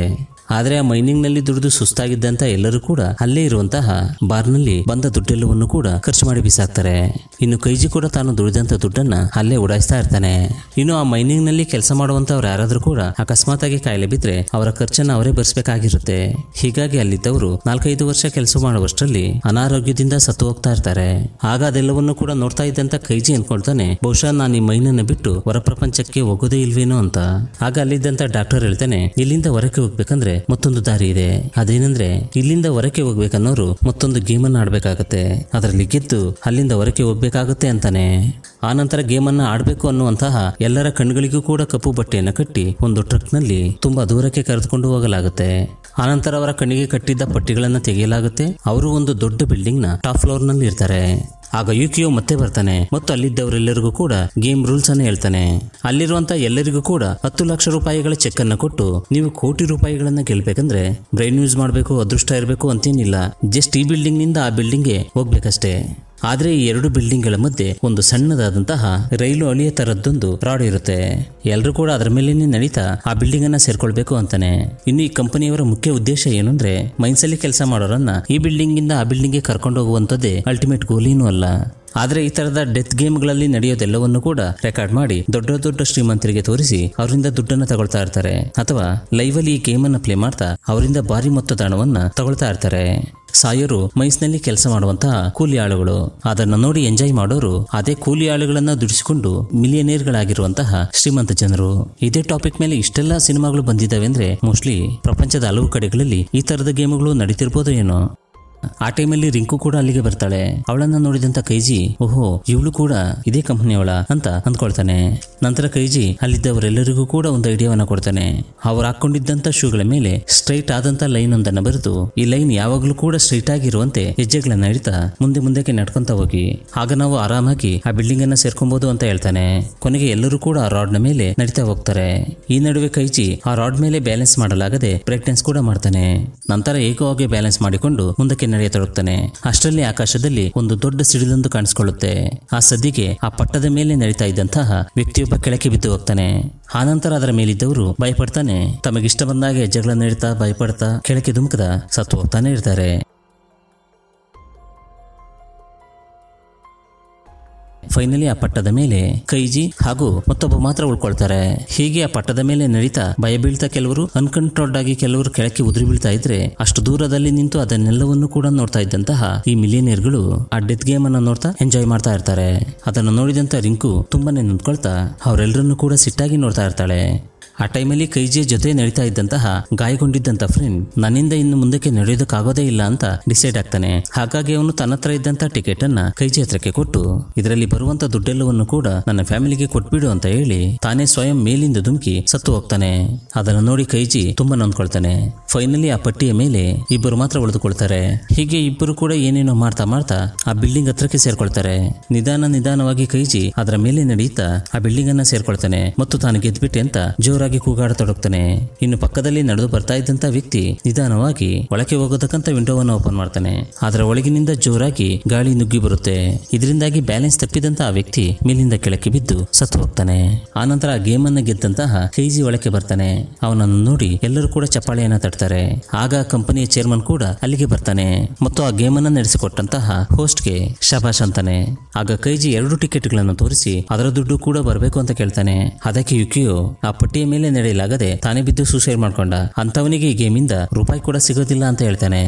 ಆದರೆ ಆ ಮೈನಿಂಗ್ ನಲ್ಲಿ ದುಡಿದು ಸುಸ್ತಾಗಿದ್ದಂತ ಎಲ್ಲರೂ ಕೂಡ ಅಲ್ಲೇ ಇರುವಂತಹ ಬಾರ್ ನಲ್ಲಿ ಬಂದ ದುಡ್ಡೆಲ್ಲವನ್ನು ಕೂಡ ಖರ್ಚು ಮಾಡಿ ಬಿಸಾಕ್ತಾರೆ ಇನ್ನು ಕೈಜಿ ಕೂಡ ತಾನು ದುಡಿದಂತ ದುಡ್ಡನ್ನ ಅಲ್ಲೇ ಉಡಾಯಿಸ್ತಾ ಇರ್ತಾನೆ ಇನ್ನು ಆ ಮೈನಿಂಗ್ ನಲ್ಲಿ ಕೆಲಸ ಮಾಡುವಂತವ್ರು ಯಾರಾದ್ರೂ ಕೂಡ ಅಕಸ್ಮಾತ್ ಆಗಿ ಕಾಯಿಲೆ ಬಿದ್ರೆ ಅವರ ಖರ್ಚನ್ನ ಅವರೇ ಭರಿಸಬೇಕಾಗಿರುತ್ತೆ ಹೀಗಾಗಿ ಅಲ್ಲಿದ್ದವರು ನಾಲ್ಕೈದು ವರ್ಷ ಕೆಲಸ ಮಾಡುವಷ್ಟರಲ್ಲಿ ಅನಾರೋಗ್ಯದಿಂದ ಸತ್ತು ಹೋಗ್ತಾ ಇರ್ತಾರೆ ಆಗ ಅದೆಲ್ಲವನ್ನು ಕೂಡ ನೋಡ್ತಾ ಇದ್ದಂತ ಕೈಜಿ ಅನ್ಕೊಳ್ತಾನೆ ಬಹುಶಃ ನಾನು ಈ ಮೈನನ್ನ ಬಿಟ್ಟು ಹೊರ ಪ್ರಪಂಚಕ್ಕೆ ಹೋಗೋದೇ ಇಲ್ವೇನೋ ಅಂತ ಆಗ ಅಲ್ಲಿದ್ದಂತ ಡಾಕ್ಟರ್ ಹೇಳ್ತಾನೆ ಇಲ್ಲಿಂದ ಹೊರಕ್ಕೆ ಹೋಗ್ಬೇಕಂದ್ರೆ ಮತ್ತೊಂದು ದಾರಿ ಇದೆ ಅದೇನೆಂದ್ರೆ ಇಲ್ಲಿಂದ ಹೊರಕೆ ಹೋಗ್ಬೇಕನ್ನೋರು ಮತ್ತೊಂದು ಗೇಮ್ ಅನ್ನ ಆಡ್ಬೇಕಾಗತ್ತೆ ಅದರಲ್ಲಿ ಗೆದ್ದು ಅಲ್ಲಿಂದ ಹೊರಕೆ ಹೋಗ್ಬೇಕಾಗತ್ತೆ ಅಂತಾನೆ ಆ ನಂತರ ಗೇಮ್ ಅನ್ನ ಆಡ್ಬೇಕು ಅನ್ನುವಂತಹ ಎಲ್ಲರ ಕಣ್ಗಳಿಗೂ ಕೂಡ ಕಪ್ಪು ಬಟ್ಟೆಯನ್ನು ಕಟ್ಟಿ ಒಂದು ಟ್ರಕ್ ನಲ್ಲಿ ತುಂಬಾ ದೂರಕ್ಕೆ ಕರೆದುಕೊಂಡು ಹೋಗಲಾಗುತ್ತೆ ಆನಂತರ ಅವರ ಕಣ್ಣಿಗೆ ಕಟ್ಟಿದ್ದ ಪಟ್ಟಿಗಳನ್ನು ತೆಗೆಯಲಾಗುತ್ತೆ ಅವರು ಒಂದು ದೊಡ್ಡ ಬಿಲ್ಡಿಂಗ್ ನ ಟಾಪ್ ಫ್ಲೋರ್ ನಲ್ಲಿ ಇರ್ತಾರೆ ಆಗ ಯುಕಿಯೋ ಮತ್ತೆ ಬರ್ತಾನೆ ಮತ್ತು ಅಲ್ಲಿದ್ದವರೆಲ್ಲರಿಗೂ ಕೂಡ ಗೇಮ್ ರೂಲ್ಸ್ ಅನ್ನ ಹೇಳ್ತಾನೆ ಅಲ್ಲಿರುವಂತ ಎಲ್ಲರಿಗೂ ಕೂಡ ಹತ್ತು ಲಕ್ಷ ರೂಪಾಯಿಗಳ ಚೆಕ್ ಅನ್ನ ಕೊಟ್ಟು ನೀವು ಕೋಟಿ ರೂಪಾಯಿಗಳನ್ನ ಗೆಲ್ಬೇಕಂದ್ರೆ ಬ್ರೈನ್ ಯೂಸ್ ಮಾಡಬೇಕು ಅದೃಷ್ಟ ಇರಬೇಕು ಅಂತೇನಿಲ್ಲ ಜಸ್ಟ್ ಈ ಬಿಲ್ಡಿಂಗ್ ನಿಂದ ಆ ಬಿಲ್ಡಿಂಗ್ಗೆ ಹೋಗ್ಬೇಕಷ್ಟೇ ಆದರೆ ಈ ಎರಡು ಬಿಲ್ಡಿಂಗ್ಗಳ ಮಧ್ಯೆ ಒಂದು ಸಣ್ಣದಾದಂತಹ ರೈಲು ಅಳಿಯ ತರದ್ದೊಂದು ರಾಡ್ ಇರುತ್ತೆ ಎಲ್ಲರೂ ಕೂಡ ಅದರ ಮೇಲೇನೆ ನಡೀತಾ ಆ ಬಿಲ್ಡಿಂಗ್ ಅನ್ನ ಸೇರ್ಕೊಳ್ಬೇಕು ಅಂತಾನೆ ಇನ್ನು ಈ ಕಂಪನಿಯವರ ಮುಖ್ಯ ಉದ್ದೇಶ ಏನಂದ್ರೆ ಅಂದ್ರೆ ಮೈನ್ಸಲ್ಲಿ ಕೆಲಸ ಮಾಡೋರನ್ನ ಈ ಬಿಲ್ಡಿಂಗ್ ಇಂದ ಆ ಬಿಲ್ಡಿಂಗ್ಗೆ ಕರ್ಕೊಂಡು ಹೋಗುವಂತದ್ದೇ ಅಲ್ಟಿಮೇಟ್ ಗೋಲ್ ಅಲ್ಲ ಆದರೆ ಈ ತರದ ಡೆತ್ ಗೇಮ್ಗಳಲ್ಲಿ ನಡೆಯೋದೆಲ್ಲವನ್ನು ಕೂಡ ರೆಕಾರ್ಡ್ ಮಾಡಿ ದೊಡ್ಡ ದೊಡ್ಡ ಶ್ರೀಮಂತರಿಗೆ ತೋರಿಸಿ ಅವರಿಂದ ದುಡ್ಡನ್ನು ತಗೊಳ್ತಾ ಇರ್ತಾರೆ ಅಥವಾ ಲೈವ್ ಅಲ್ಲಿ ಈ ಗೇಮ್ ಅನ್ನು ಪ್ಲೇ ಮಾಡ್ತಾ ಅವರಿಂದ ಭಾರಿ ಮೊತ್ತದ ಹಣವನ್ನ ತಗೊಳ್ತಾ ಇರ್ತಾರೆ ಸಾಯೋರು ಮೈಸ್ನಲ್ಲಿ ಕೆಲಸ ಮಾಡುವಂತಹ ಕೂಲಿ ಆಳುಗಳು ಅದನ್ನು ನೋಡಿ ಎಂಜಾಯ್ ಮಾಡೋರು ಅದೇ ಕೂಲಿ ಆಳುಗಳನ್ನ ದುಡಿಸಿಕೊಂಡು ಮಿಲಿಯನೇರ್ಗಳಾಗಿರುವಂತಹ ಶ್ರೀಮಂತ ಜನರು ಇದೇ ಟಾಪಿಕ್ ಮೇಲೆ ಇಷ್ಟೆಲ್ಲ ಸಿನಿಮಾಗಳು ಬಂದಿದ್ದಾವೆ ಅಂದ್ರೆ ಮೋಸ್ಟ್ಲಿ ಪ್ರಪಂಚದ ಹಲವು ಕಡೆಗಳಲ್ಲಿ ಈ ತರದ ಗೇಮ್ಗಳು ನಡೀತಿರ್ಬೋದು ಏನೋ ಆ ಟೈಮಲ್ಲಿ ರಿಂಕು ಕೂಡ ಅಲ್ಲಿಗೆ ಬರ್ತಾಳೆ ಅವಳನ್ನ ನೋಡಿದಂತ ಕೈಜಿ ಓಹೋ ಇವಳು ಕೂಡ ಇದೇ ಕಂಪನಿಯವಳ ಅಂತ ಅಂದ್ಕೊಳ್ತಾನೆ ನಂತರ ಕೈಜಿ ಅಲ್ಲಿದ್ದವರೆಲ್ಲರಿಗೂ ಕೂಡ ಒಂದು ಐಡಿಯಾವನ್ನ ಕೊಡ್ತಾನೆ ಅವರ ಹಾಕೊಂಡಿದ್ದಂತ ಶೂಗಳ ಮೇಲೆ ಸ್ಟ್ರೈಟ್ ಆದಂತ ಲೈನ್ ಒಂದನ್ನ ಬರೆದು ಈ ಲೈನ್ ಯಾವಾಗಲೂ ಕೂಡ ಸ್ಟ್ರೈಟ್ ಆಗಿರುವಂತೆ ಹೆಜ್ಜೆಗಳನ್ನ ಹಿಡಿತಾ ಮುಂದೆ ಮುಂದಕ್ಕೆ ನಡ್ಕೊಂತ ಹೋಗಿ ಆಗ ನಾವು ಆರಾಮಾಗಿ ಆ ಬಿಲ್ಡಿಂಗ್ ಅನ್ನ ಸೇರ್ಕೊಬಹುದು ಅಂತ ಹೇಳ್ತಾನೆ ಕೊನೆಗೆ ಎಲ್ಲರೂ ಕೂಡ ಆ ರಾಡ್ ನ ಮೇಲೆ ನಡೀತಾ ಹೋಗ್ತಾರೆ ಈ ನಡುವೆ ಕೈಜಿ ಆ ರಾಡ್ ಮೇಲೆ ಬ್ಯಾಲೆನ್ಸ್ ಮಾಡಲಾಗದೆ ಬ್ರೇಕ್ ಕೂಡ ಮಾಡ್ತಾನೆ ನಂತರ ಏಕವಾಗಿ ಬ್ಯಾಲೆನ್ಸ್ ಮಾಡಿಕೊಂಡು ಮುಂದಕ್ಕೆ ತೊಡಗ್ತಾನೆ ಅಷ್ಟರಲ್ಲಿ ಆಕಾಶದಲ್ಲಿ ಒಂದು ದೊಡ್ಡ ಸಿಡಿಲೊಂದು ಕಾಣಿಸಿಕೊಳ್ಳುತ್ತೆ ಆ ಸದ್ದಿಗೆ ಆ ಪಟ್ಟದ ಮೇಲೆ ನಡೀತಾ ಇದ್ದಂತಹ ವ್ಯಕ್ತಿಯೊಬ್ಬ ಕೆಳಕ್ಕೆ ಬಿದ್ದು ಹೋಗ್ತಾನೆ ಆನಂತರ ಅದರ ಮೇಲಿದ್ದವರು ಭಯಪಡ್ತಾನೆ ತಮಗಿಷ್ಟ ಬಂದಾಗೆ ಜಗಳ ನಡೀತಾ ಭಯಪಡ್ತಾ ಕೆಳಕ್ಕೆ ಧುಮುಕದ ಸತ್ತು ಹೋಗ್ತಾನೆ ಇರ್ತಾರೆ ಫೈನಲಿ ಆ ಪಟ್ಟದ ಮೇಲೆ ಕೈಜಿ ಹಾಗೂ ಮತ್ತೊಬ್ಬ ಮಾತ್ರ ಉಳ್ಕೊಳ್ತಾರೆ ಹೀಗೆ ಆ ಪಟ್ಟದ ಮೇಲೆ ನಡೀತಾ ಭಯ ಬೀಳ್ತಾ ಕೆಲವರು ಅನ್ಕಂಟ್ರೋಲ್ಡ್ ಆಗಿ ಕೆಲವರು ಕೆಳಕ್ಕೆ ಉದುರಿ ಬೀಳ್ತಾ ಇದ್ರೆ ಅಷ್ಟು ದೂರದಲ್ಲಿ ನಿಂತು ಅದನ್ನೆಲ್ಲವನ್ನು ಕೂಡ ನೋಡ್ತಾ ಇದ್ದಂತಹ ಈ ಮಿಲಿಯನೇರ್ಗಳು ಆ ಡೆತ್ ಗೇಮ್ ಅನ್ನು ನೋಡ್ತಾ ಎಂಜಾಯ್ ಮಾಡ್ತಾ ಇರ್ತಾರೆ ಅದನ್ನು ನೋಡಿದಂತ ರಿಂಕು ತುಂಬಾನೇ ನಿಂತ್ಕೊಳ್ತಾ ಅವರೆಲ್ಲರನ್ನು ಕೂಡ ಸಿಟ್ಟಾಗಿ ನೋಡ್ತಾ ಇರ್ತಾಳೆ ಆ ಟೈಮಲ್ಲಿ ಕೈಜಿಯ ಜೊತೆ ನಡೀತಾ ಇದ್ದಂತಹ ಗಾಯಗೊಂಡಿದ್ದಂತ ಫ್ರೆಂಡ್ ನನ್ನಿಂದ ಇನ್ನು ಮುಂದಕ್ಕೆ ನಡೆಯೋದಕ್ಕಾಗೋದೇ ಇಲ್ಲ ಅಂತ ಡಿಸೈಡ್ ಆಗ್ತಾನೆ ಹಾಗಾಗಿ ಅವನು ತನ್ನ ಹತ್ರ ಇದ್ದಂತ ಟಿಕೆಟ್ ಅನ್ನ ಕೈಜಿ ಹತ್ರಕ್ಕೆ ಕೊಟ್ಟು ಇದರಲ್ಲಿ ಬರುವಂತ ದುಡ್ಡೆಲ್ಲವನ್ನು ಕೂಡ ನನ್ನ ಫ್ಯಾಮಿಲಿಗೆ ಕೊಟ್ಬಿಡು ಅಂತ ಹೇಳಿ ತಾನೇ ಸ್ವಯಂ ಮೇಲಿಂದ ಧುಮುಕಿ ಸತ್ತು ಹೋಗ್ತಾನೆ ಅದನ್ನು ನೋಡಿ ಕೈಜಿ ತುಂಬಾ ನೊಂದ್ಕೊಳ್ತಾನೆ ಫೈನಲಿ ಆ ಪಟ್ಟಿಯ ಮೇಲೆ ಇಬ್ಬರು ಮಾತ್ರ ಉಳಿದುಕೊಳ್ತಾರೆ ಹೀಗೆ ಇಬ್ಬರು ಕೂಡ ಏನೇನೋ ಮಾಡ್ತಾ ಮಾಡ್ತಾ ಆ ಬಿಲ್ಡಿಂಗ್ ಹತ್ರಕ್ಕೆ ಸೇರ್ಕೊಳ್ತಾರೆ ನಿಧಾನ ನಿಧಾನವಾಗಿ ಕೈಜಿ ಅದರ ಮೇಲೆ ನಡೆಯುತ್ತಾ ಆ ಬಿಲ್ಡಿಂಗ್ ಅನ್ನ ಸೇರ್ಕೊಳ್ತಾನೆ ಮತ್ತು ತಾನು ಗೆದ್ಬಿಟ್ಟೆ ಅಂತ ಜೋರಾಗಿ ಬಲವಾಗಿ ಕೂಗಾಡತೊಡಗ್ತಾನೆ ಇನ್ನು ಪಕ್ಕದಲ್ಲಿ ನಡೆದು ಬರ್ತಾ ಇದ್ದಂತ ವ್ಯಕ್ತಿ ನಿಧಾನವಾಗಿ ಒಳಕ್ಕೆ ಹೋಗತಕ್ಕಂತ ವಿಂಡೋವನ್ನು ಓಪನ್ ಮಾಡ್ತಾನೆ ಅದರ ಒಳಗಿನಿಂದ ಜೋರಾಗಿ ಗಾಳಿ ನುಗ್ಗಿ ಬರುತ್ತೆ ಇದರಿಂದಾಗಿ ಬ್ಯಾಲೆನ್ಸ್ ತಪ್ಪಿದಂತ ಆ ವ್ಯಕ್ತಿ ಮೇಲಿಂದ ಕೆಳಕ್ಕೆ ಬಿದ್ದು ಸತ್ತು ಹೋಗ್ತಾನೆ ಆನಂತರ ಆ ಗೇಮ್ ಅನ್ನ ಗೆದ್ದಂತಹ ಕೈಜಿ ಒಳಕ್ಕೆ ಬರ್ತಾನೆ ಅವನನ್ನು ನೋಡಿ ಎಲ್ಲರೂ ಕೂಡ ಚಪ್ಪಾಳೆಯನ್ನ ತಟ್ತಾರೆ ಆಗ ಕಂಪನಿಯ ಚೇರ್ಮನ್ ಕೂಡ ಅಲ್ಲಿಗೆ ಬರ್ತಾನೆ ಮತ್ತು ಆ ಗೇಮ್ ಅನ್ನ ನಡೆಸಿಕೊಟ್ಟಂತಹ ಹೋಸ್ಟ್ಗೆ ಶಬಾಷ್ ಅಂತಾನೆ ಆಗ ಕೈಜಿ ಎರಡು ಟಿಕೆಟ್ಗಳನ್ನು ತೋರಿಸಿ ಅದರ ದುಡ್ಡು ಕೂಡ ಬರಬೇಕು ಅಂತ ಕೇಳ್ತಾನೆ ಅದಕ್ಕೆ ಯುಕಿಯು ಆ ಪಟ್ಟಿಯ ಮೇಲೆ ನಡೆಯಲಾಗದೆ ತಾನೇ ಬಿದ್ದು ಸೂಸೈಡ್ ಮಾಡ್ಕೊಂಡ ಅಂತವನಿಗೆ ಈ ಗೇಮಿಂದ ರೂಪಾಯಿ ಕೂಡ ಸಿಗೋದಿಲ್ಲ ಅಂತ ಹೇಳ್ತಾನೆ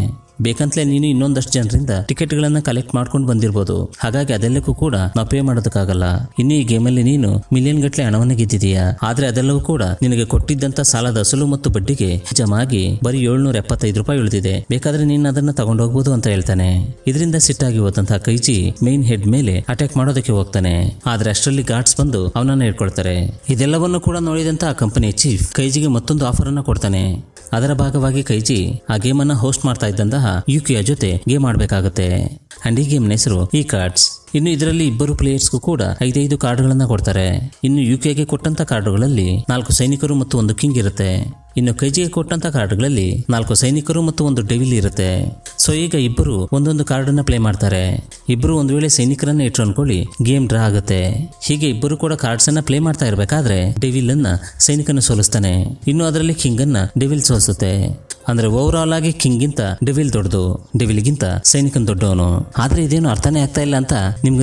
ಬೇಕಂತಲೇ ನೀನು ಇನ್ನೊಂದಷ್ಟು ಜನರಿಂದ ಟಿಕೆಟ್ಗಳನ್ನು ಕಲೆಕ್ಟ್ ಮಾಡ್ಕೊಂಡು ಬಂದಿರಬಹುದು ಹಾಗಾಗಿ ಅದೆಲ್ಲಕ್ಕೂ ಕೂಡ ನಾವು ಪೇ ಮಾಡೋದಕ್ಕಾಗಲ್ಲ ಇನ್ನು ಈ ಗೇಮಲ್ಲಿ ನೀನು ಮಿಲಿಯನ್ ಗಟ್ಟಲೆ ಹಣವನ್ನ ಗೆದ್ದಿದೀಯಾ ಆದ್ರೆ ಅದೆಲ್ಲವೂ ಕೂಡ ನಿನಗೆ ಕೊಟ್ಟಿದ್ದಂತ ಸಾಲದ ಅಸಲು ಮತ್ತು ಬಡ್ಡಿಗೆ ಜಮಾಗಿ ಬರೀ ಏಳ್ನೂರ ಎಪ್ಪತ್ತೈದು ರೂಪಾಯಿ ಉಳಿದಿದೆ ಬೇಕಾದ್ರೆ ನೀನು ಅದನ್ನ ತಗೊಂಡೋಗ್ಬಹುದು ಅಂತ ಹೇಳ್ತಾನೆ ಇದರಿಂದ ಸಿಟ್ಟಾಗಿ ಹೋದಂತಹ ಕೈಜಿ ಮೇನ್ ಹೆಡ್ ಮೇಲೆ ಅಟ್ಯಾಕ್ ಮಾಡೋದಕ್ಕೆ ಹೋಗ್ತಾನೆ ಆದ್ರೆ ಅಷ್ಟರಲ್ಲಿ ಗಾರ್ಡ್ಸ್ ಬಂದು ಅವನನ್ನ ಹೇಳ್ಕೊಳ್ತಾರೆ ಇದೆಲ್ಲವನ್ನು ಕೂಡ ನೋಡಿದಂತ ಆ ಕಂಪನಿ ಚೀಫ್ ಕೈಜಿಗೆ ಮತ್ತೊಂದು ಆಫರ್ ಅನ್ನ ಕೊಡ್ತಾನೆ ಅದರ ಭಾಗವಾಗಿ ಕೈಜಿ ಆ ಗೇಮ್ ಅನ್ನ ಹೋಸ್ಟ್ ಮಾಡ್ತಾ ಇದ್ದಂತಹ ಸಹ ಯುಕಿಯ ಜೊತೆ ಗೇಮ್ ಆಡಬೇಕಾಗುತ್ತೆ ಅಂಡ್ ಈ ಗೇಮ್ನ ಹೆಸರು ಈ ಕಾರ್ಡ್ಸ್ ಇನ್ನು ಇದರಲ್ಲಿ ಇಬ್ಬರು ಪ್ಲೇಯರ್ಸ್ಗೂ ಕೂಡ ಐದೈದು ಕಾರ್ಡ್ಗಳನ್ನ ಕೊಡ್ತಾರೆ ಇನ್ನು ಯುಕೆಗೆ ಕೊಟ್ಟಂತ ಕಾರ್ಡ್ಗಳಲ್ಲಿ ನಾಲ್ಕು ಸೈನಿಕರು ಮತ್ತು ಒಂದು ಕಿಂಗ್ ಇರುತ್ತೆ ಇನ್ನು ಕೈಜಿಗೆ ಕೊಟ್ಟಂತ ಕಾರ್ಡ್ಗಳಲ್ಲಿ ನಾಲ್ಕು ಸೈನಿಕರು ಮತ್ತು ಒಂದು ಡೆವಿಲ್ ಇರುತ್ತೆ ಸೊ ಈಗ ಇಬ್ಬರು ಒಂದೊಂದು ಕಾರ್ಡ್ ಅನ್ನ ಪ್ಲೇ ಮಾಡ್ತಾರೆ ಇಬ್ಬರು ಒಂದು ವೇಳೆ ಸೈನಿಕರನ್ನ ಇಟ್ಟು ಅನ್ಕೊಳ್ಳಿ ಗೇಮ್ ಡ್ರಾ ಆಗುತ್ತೆ ಹೀಗೆ ಇಬ್ಬರು ಕೂಡ ಕಾರ್ಡ್ಸ್ ಅನ್ನ ಪ್ಲೇ ಮಾಡ್ತಾ ಇರಬೇಕಾದ್ರೆ ಡೆವಿಲ್ ಅನ್ನ ಸೈನಿಕನ ಸೋಲಿಸ್ತಾನೆ ಇನ್ನು ಅದರಲ್ಲಿ ಕಿಂಗ್ ಅನ್ನ ಡೆವಿಲ್ ಸೋಲಿಸುತ್ತೆ ಅಂದ್ರೆ ಓವರ್ ಆಲ್ ಆಗಿ ಗಿಂತ ಡೆವಿಲ್ ದೊಡ್ಡದು ಗಿಂತ ಸೈನಿಕನ್ ದೊಡ್ಡವನು ಆದ್ರೆ ಇದೇನು ಅರ್ಥನೇ ಆಗ್ತಾ ಇಲ್ಲ ಅಂತ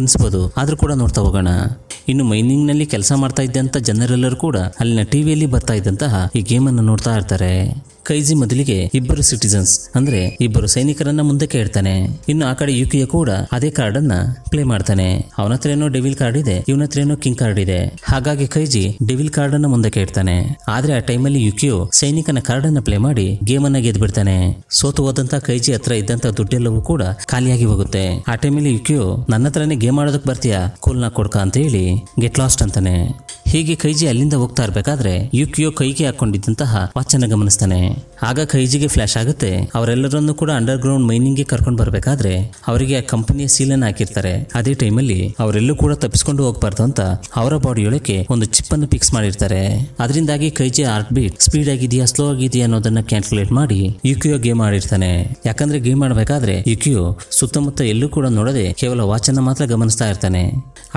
ಅನ್ಸ್ಬೋದು ಆದ್ರೂ ಕೂಡ ನೋಡ್ತಾ ಹೋಗೋಣ ಇನ್ನು ಮೈನಿಂಗ್ ನಲ್ಲಿ ಕೆಲಸ ಮಾಡ್ತಾ ಇದ್ದಂತ ಜನರೆಲ್ಲರೂ ಕೂಡ ಅಲ್ಲಿನ ಟಿವಿಯಲ್ಲಿ ಬರ್ತಾ ಇದ್ದಂತಹ ಈ ಗೇಮ್ ಅನ್ನು ನೋಡ್ತಾ ಇರ್ತಾರೆ ಕೈಜಿ ಮೊದಲಿಗೆ ಇಬ್ಬರು ಸಿಟಿಸನ್ಸ್ ಅಂದ್ರೆ ಇಬ್ಬರು ಸೈನಿಕರನ್ನ ಮುಂದಕ್ಕೆ ಇಡ್ತಾನೆ ಇನ್ನು ಆ ಕಡೆ ಯುಕಿಯ ಕೂಡ ಅದೇ ಕಾರ್ಡ್ ಅನ್ನ ಪ್ಲೇ ಮಾಡ್ತಾನೆ ಅವನ ಹತ್ರ ಏನೋ ಡೆವಿಲ್ ಕಾರ್ಡ್ ಇದೆ ಇವನ ಹತ್ರ ಏನೋ ಕಿಂಗ್ ಕಾರ್ಡ್ ಇದೆ ಹಾಗಾಗಿ ಕೈಜಿ ಡೆವಿಲ್ ಕಾರ್ಡ್ ಅನ್ನ ಮುಂದಕ್ಕೆ ಇಡ್ತಾನೆ ಆದ್ರೆ ಆ ಟೈಮಲ್ಲಿ ಯುಕಿಯು ಸೈನಿಕನ ಕಾರ್ಡ್ ಅನ್ನ ಪ್ಲೇ ಮಾಡಿ ಗೇಮ್ ಅನ್ನ ಗೆದ್ದು ಬಿಡ್ತಾನೆ ಸೋತು ಹೋದಂತ ಕೈಜಿ ಹತ್ರ ಇದ್ದಂತ ದುಡ್ಡೆಲ್ಲವೂ ಕೂಡ ಖಾಲಿಯಾಗಿ ಹೋಗುತ್ತೆ ಆ ಟೈಮಲ್ಲಿ ಯುಕಿಯು ನನ್ನ ಹತ್ರನೇ ಗೇಮ್ ಆಡೋದಕ್ಕೆ ಬರ್ತೀಯಾ ಕೂಲ್ನ ಕೊಡ್ಕ ಅಂತ ಹೇಳಿ ಗೆಟ್ ಲಾಸ್ಟ್ ಅಂತಾನೆ ಹೀಗೆ ಕೈಜಿ ಅಲ್ಲಿಂದ ಹೋಗ್ತಾ ಇರಬೇಕಾದ್ರೆ ಯುಕಿಯೋ ಕೈಗೆ ಹಾಕೊಂಡಿದ್ದಂತಹ ವಾಚನ ಗಮನಿಸ್ತಾನೆ ಆಗ ಕೈಜಿಗೆ ಫ್ಲಾಶ್ ಆಗುತ್ತೆ ಅವರೆಲ್ಲರನ್ನೂ ಕೂಡ ಅಂಡರ್ ಗ್ರೌಂಡ್ ಮೈನಿಂಗ್ ಗೆ ಕರ್ಕೊಂಡು ಬರಬೇಕಾದ್ರೆ ಅವರಿಗೆ ಆ ಕಂಪನಿಯ ಸೀಲ್ ಅನ್ನು ಹಾಕಿರ್ತಾರೆ ಅದೇ ಟೈಮಲ್ಲಿ ಅವರೆಲ್ಲೂ ಕೂಡ ತಪ್ಪಿಸ್ಕೊಂಡು ಹೋಗ್ಬಾರ್ದು ಅಂತ ಅವರ ಬಾಡಿಯೊಳಗೆ ಒಂದು ಚಿಪ್ ಅನ್ನು ಫಿಕ್ಸ್ ಮಾಡಿರ್ತಾರೆ ಅದರಿಂದಾಗಿ ಕೈಜಿ ಹಾರ್ಟ್ ಬೀಟ್ ಸ್ಪೀಡ್ ಆಗಿದೆಯಾ ಸ್ಲೋ ಆಗಿದೆಯಾ ಅನ್ನೋದನ್ನ ಕ್ಯಾಲ್ಕುಲೇಟ್ ಮಾಡಿ ಯುಕಿಯೋ ಗೇಮ್ ಆಡಿರ್ತಾನೆ ಯಾಕಂದ್ರೆ ಗೇಮ್ ಮಾಡಬೇಕಾದ್ರೆ ಯುಕಿಯೋ ಸುತ್ತಮುತ್ತ ಎಲ್ಲೂ ಕೂಡ ನೋಡದೆ ಕೇವಲ ವಾಚನ್ನ ಮಾತ್ರ ಗಮನಿಸ್ತಾ ಇರ್ತಾನೆ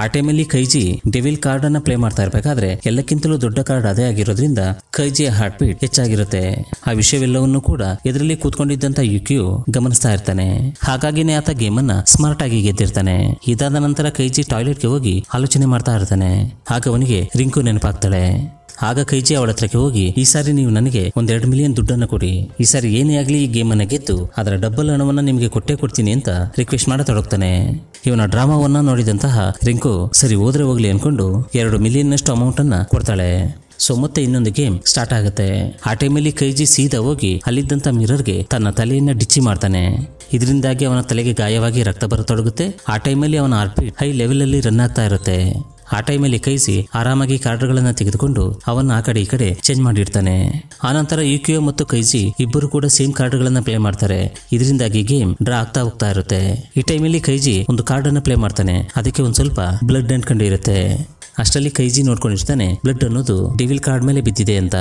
ಆ ಟೈಮಲ್ಲಿ ಕೈಜಿ ಡೆವಿಲ್ ಕಾರ್ಡ್ ಅನ್ನ ಪ್ಲೇ ಮಾಡ್ತಾ ಇರ್ಬೇಕು ಹಾಗಾದ್ರೆ ಎಲ್ಲಕ್ಕಿಂತಲೂ ದೊಡ್ಡ ಕಾರ್ಡ್ ಅದೇ ಆಗಿರೋದ್ರಿಂದ ಕೈಜಿಯ ಹಾರ್ಟ್ ಬೀಟ್ ಹೆಚ್ಚಾಗಿರುತ್ತೆ ಆ ವಿಷಯವೆಲ್ಲವನ್ನೂ ಕೂಡ ಇದರಲ್ಲಿ ಕೂತ್ಕೊಂಡಿದ್ದಂತ ಯುಕಿಯು ಗಮನಿಸ್ತಾ ಇರ್ತಾನೆ ಹಾಗಾಗಿನೇ ಆತ ಗೇಮ್ ಅನ್ನ ಸ್ಮಾರ್ಟ್ ಆಗಿ ಗೆದ್ದಿರ್ತಾನೆ ಇದಾದ ನಂತರ ಕೈಜಿ ಟಾಯ್ಲೆಟ್ಗೆ ಹೋಗಿ ಆಲೋಚನೆ ಮಾಡ್ತಾ ಇರ್ತಾನೆ ಹಾಗೆ ಅವನಿಗೆ ರಿಂಕು ನೆನಪಾಗ್ತಾಳೆ ಆಗ ಕೈಜಿ ಅವಳ ಹತ್ರಕ್ಕೆ ಹೋಗಿ ಈ ಸಾರಿ ನೀವು ನನಗೆ ಒಂದೆರಡು ಮಿಲಿಯನ್ ದುಡ್ಡನ್ನು ಕೊಡಿ ಈ ಸಾರಿ ಏನೇ ಆಗಲಿ ಈ ಗೇಮ್ ಅನ್ನ ಗೆದ್ದು ಅದರ ಡಬ್ಬಲ್ ಹಣವನ್ನ ನಿಮಗೆ ಕೊಟ್ಟೇ ಕೊಡ್ತೀನಿ ಅಂತ ರಿಕ್ವೆಸ್ಟ್ ಮಾಡತೊಡಗ್ತಾನೆ ಇವನ ಡ್ರಾಮಾವನ್ನ ನೋಡಿದಂತಹ ರಿಂಕು ಸರಿ ಹೋದ್ರೆ ಹೋಗ್ಲಿ ಅನ್ಕೊಂಡು ಎರಡು ಮಿಲಿಯನ್ ನಷ್ಟು ಅಮೌಂಟ್ ಅನ್ನ ಕೊಡ್ತಾಳೆ ಸೊ ಮತ್ತೆ ಇನ್ನೊಂದು ಗೇಮ್ ಸ್ಟಾರ್ಟ್ ಆಗುತ್ತೆ ಆ ಟೈಮಲ್ಲಿ ಕೈಜಿ ಸೀದಾ ಹೋಗಿ ಅಲ್ಲಿದ್ದಂಥ ಮಿರರ್ಗೆ ತನ್ನ ತಲೆಯನ್ನ ಡಿಚ್ಚಿ ಮಾಡ್ತಾನೆ ಇದರಿಂದಾಗಿ ಅವನ ತಲೆಗೆ ಗಾಯವಾಗಿ ರಕ್ತ ಬರತೊಡಗುತ್ತೆ ಆ ಟೈಮಲ್ಲಿ ಅವನ ಆರ್ ಪಿ ಹೈ ಲೆವೆಲಲ್ಲಿ ರನ್ ಆಗ್ತಾ ಇರುತ್ತೆ ಆ ಟೈಮಲ್ಲಿ ಕೈಸಿ ಆರಾಮಾಗಿ ಕಾರ್ಡ್ಗಳನ್ನು ತೆಗೆದುಕೊಂಡು ಅವನ್ನ ಆ ಕಡೆ ಈ ಕಡೆ ಚೇಂಜ್ ಮಾಡಿರ್ತಾನೆ ಆನಂತರ ಯುಕಿಯೋ ಮತ್ತು ಕೈಜಿ ಇಬ್ಬರು ಕೂಡ ಸೇಮ್ ಕಾರ್ಡ್ಗಳನ್ನು ಪ್ಲೇ ಮಾಡ್ತಾರೆ ಇದರಿಂದಾಗಿ ಗೇಮ್ ಡ್ರಾ ಆಗ್ತಾ ಹೋಗ್ತಾ ಇರುತ್ತೆ ಈ ಟೈಮಲ್ಲಿ ಕೈಜಿ ಒಂದು ಕಾರ್ಡ್ ಅನ್ನು ಪ್ಲೇ ಮಾಡ್ತಾನೆ ಅದಕ್ಕೆ ಒಂದು ಸ್ವಲ್ಪ ಬ್ಲಡ್ ಅಂಟ್ಕೊಂಡು ಇರುತ್ತೆ ಅಷ್ಟರಲ್ಲಿ ಕೈಜಿ ನೋಡ್ಕೊಂಡಿರ್ತಾನೆ ಬ್ಲಡ್ ಅನ್ನೋದು ಡಿವಿಲ್ ಕಾರ್ಡ್ ಮೇಲೆ ಬಿದ್ದಿದೆ ಅಂತ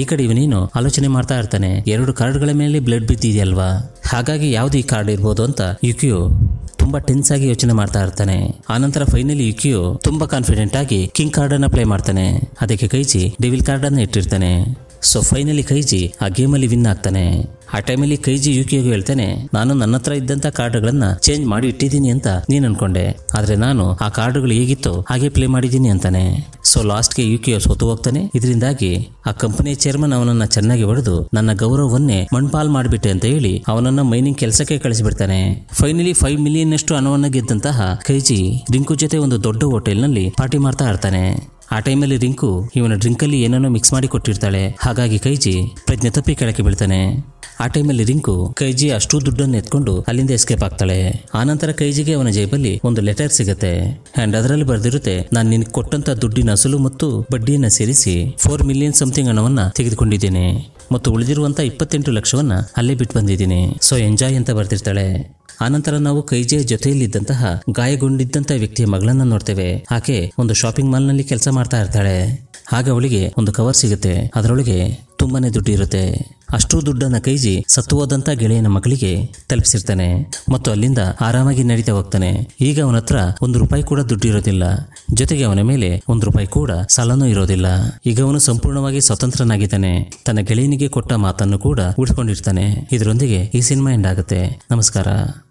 ಈ ಕಡೆ ಇವನೇನು ಆಲೋಚನೆ ಮಾಡ್ತಾ ಇರ್ತಾನೆ ಎರಡು ಕಾರ್ಡ್ಗಳ ಮೇಲೆ ಬ್ಲಡ್ ಬಿದ್ದಿದೆಯಲ್ವಾ ಹಾಗಾಗಿ ಯಾವ್ದು ಈ ಕಾರ್ಡ್ ಇರ್ಬೋದು ಅಂತ ಯುಕಿಯೋ ತುಂಬಾ ಟೆನ್ಸ್ ಆಗಿ ಯೋಚನೆ ಮಾಡ್ತಾ ಇರ್ತಾನೆ ಆನಂತರ ಫೈನಲಿ ಯುಕಿಯು ತುಂಬಾ ಕಾನ್ಫಿಡೆಂಟ್ ಆಗಿ ಕಿಂಗ್ ಕಾರ್ಡ್ ಅನ್ನ ಪ್ಲೇ ಮಾಡ್ತಾನೆ ಅದಕ್ಕೆ ಕೈಚಿ ಡೆವಿಲ್ ಕಾರ್ಡ್ ಅನ್ನ ಇಟ್ಟಿರ್ತಾನೆ ಸೊ ಫೈನಲಿ ಕೈಜಿ ಆ ಗೇಮಲ್ಲಿ ವಿನ್ ಆಗ್ತಾನೆ ಆ ಟೈಮಲ್ಲಿ ಕೈಜಿ ಯುಕಿಗೂ ಹೇಳ್ತೇನೆ ನಾನು ನನ್ನ ಹತ್ರ ಇದ್ದಂತ ಕಾರ್ಡ್ಗಳನ್ನ ಚೇಂಜ್ ಮಾಡಿ ಇಟ್ಟಿದ್ದೀನಿ ಅಂತ ನೀನ್ ಅನ್ಕೊಂಡೆ ಆದ್ರೆ ನಾನು ಆ ಕಾರ್ಡ್ಗಳು ಹೇಗಿತ್ತೋ ಹಾಗೆ ಪ್ಲೇ ಮಾಡಿದ್ದೀನಿ ಅಂತಾನೆ ಸೊ ಲಾಸ್ಟ್ಗೆ ಕೆ ಸೋತು ಹೋಗ್ತಾನೆ ಇದರಿಂದಾಗಿ ಆ ಕಂಪನಿಯ ಚೇರ್ಮನ್ ಅವನನ್ನ ಚೆನ್ನಾಗಿ ಹೊಡೆದು ನನ್ನ ಗೌರವವನ್ನೇ ಮಣ್ಪಾಲ್ ಮಾಡಿಬಿಟ್ಟೆ ಅಂತ ಹೇಳಿ ಅವನನ್ನ ಮೈನಿಂಗ್ ಕೆಲಸಕ್ಕೆ ಕಳಿಸಿಬಿಡ್ತಾನೆ ಫೈನಲಿ ಫೈವ್ ಮಿಲಿಯನ್ ಅಷ್ಟು ಹಣವನ್ನ ಗೆದ್ದಂತಹ ಕೈಜಿ ರಿಂಕು ಜೊತೆ ಒಂದು ದೊಡ್ಡ ಹೋಟೆಲ್ನಲ್ಲಿ ಪಾರ್ಟಿ ಮಾಡ್ತಾ ಇರ್ತಾನೆ ಆ ಟೈಮಲ್ಲಿ ರಿಂಕು ಇವನ ಡ್ರಿಂಕಲ್ಲಿ ಏನನ್ನೋ ಮಿಕ್ಸ್ ಮಾಡಿ ಕೊಟ್ಟಿರ್ತಾಳೆ ಹಾಗಾಗಿ ಕೈಜಿ ಪ್ರಜ್ಞೆ ತಪ್ಪಿ ಕೆಳಕ್ಕೆ ಬೀಳ್ತಾನೆ ಆ ಟೈಮಲ್ಲಿ ರಿಂಕು ಕೈಜಿ ಅಷ್ಟು ದುಡ್ಡನ್ನು ಎತ್ಕೊಂಡು ಅಲ್ಲಿಂದ ಎಸ್ಕೇಪ್ ಆಗ್ತಾಳೆ ಆನಂತರ ಕೈಜಿಗೆ ಅವನ ಜೇಬಲ್ಲಿ ಒಂದು ಲೆಟರ್ ಸಿಗುತ್ತೆ ಅಂಡ್ ಅದರಲ್ಲಿ ಬರೆದಿರುತ್ತೆ ನಾನು ನಿನ್ಗೆ ಕೊಟ್ಟಂತ ದುಡ್ಡಿನ ಅಸಲು ಮತ್ತು ಬಡ್ಡಿಯನ್ನ ಸೇರಿಸಿ ಫೋರ್ ಮಿಲಿಯನ್ ಸಮಥಿಂಗ್ ಹಣವನ್ನ ತೆಗೆದುಕೊಂಡಿದ್ದೇನೆ ಮತ್ತು ಉಳಿದಿರುವಂತ ಇಪ್ಪತ್ತೆಂಟು ಲಕ್ಷವನ್ನ ಅಲ್ಲೇ ಬಿಟ್ಟು ಬಂದಿದ್ದೀನಿ ಸೊ ಎಂಜಾಯ್ ಅಂತ ಬರ್ತಿರ್ತಾಳೆ ಆನಂತರ ನಾವು ಕೈಜೆ ಜೊತೆಯಲ್ಲಿದ್ದಂತಹ ಗಾಯಗೊಂಡಿದ್ದಂತಹ ವ್ಯಕ್ತಿಯ ಮಗಳನ್ನ ನೋಡ್ತೇವೆ ಆಕೆ ಒಂದು ಶಾಪಿಂಗ್ ಮಾಲ್ ನಲ್ಲಿ ಕೆಲಸ ಮಾಡ್ತಾ ಇರ್ತಾಳೆ ಹಾಗೆ ಅವಳಿಗೆ ಒಂದು ಕವರ್ ಸಿಗುತ್ತೆ ಅದರೊಳಗೆ ತುಂಬಾನೇ ದುಡ್ಡು ಇರುತ್ತೆ ಅಷ್ಟು ದುಡ್ಡನ್ನ ಕೈಜಿ ಸತ್ತು ಗೆಳೆಯನ ಮಗಳಿಗೆ ತಲುಪಿಸಿರ್ತಾನೆ ಮತ್ತು ಅಲ್ಲಿಂದ ಆರಾಮಾಗಿ ನಡೀತಾ ಹೋಗ್ತಾನೆ ಈಗ ಅವನ ಹತ್ರ ಒಂದು ರೂಪಾಯಿ ಕೂಡ ದುಡ್ಡು ಇರೋದಿಲ್ಲ ಜೊತೆಗೆ ಅವನ ಮೇಲೆ ಒಂದು ರೂಪಾಯಿ ಕೂಡ ಸಾಲನೂ ಇರೋದಿಲ್ಲ ಈಗ ಅವನು ಸಂಪೂರ್ಣವಾಗಿ ಸ್ವತಂತ್ರನಾಗಿದ್ದಾನೆ ತನ್ನ ಗೆಳೆಯನಿಗೆ ಕೊಟ್ಟ ಮಾತನ್ನು ಕೂಡ ಉಳಿಸ್ಕೊಂಡಿರ್ತಾನೆ ಇದರೊಂದಿಗೆ ಈ ಸಿನಿಮಾ ಎಂಡ್ ಆಗುತ್ತೆ ನಮಸ್ಕಾರ